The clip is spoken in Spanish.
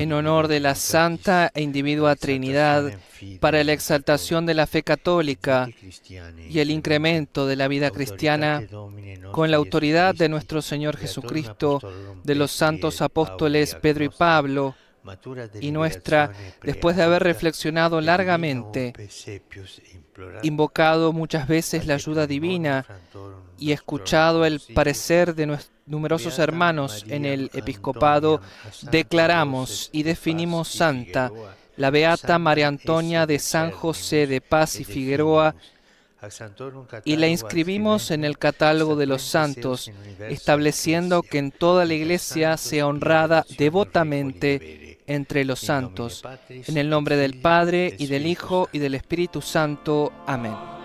en honor de la Santa e Individua Trinidad para la exaltación de la fe católica y el incremento de la vida cristiana con la autoridad de nuestro Señor Jesucristo, de los santos apóstoles Pedro y Pablo, y nuestra, después de haber reflexionado largamente, invocado muchas veces la ayuda divina y escuchado el parecer de nuestro numerosos hermanos en el episcopado declaramos y definimos santa la beata María Antonia de San José de Paz y Figueroa y la inscribimos en el catálogo de los santos, estableciendo que en toda la iglesia sea honrada devotamente entre los santos. En el nombre del Padre, y del Hijo, y del Espíritu Santo. Amén.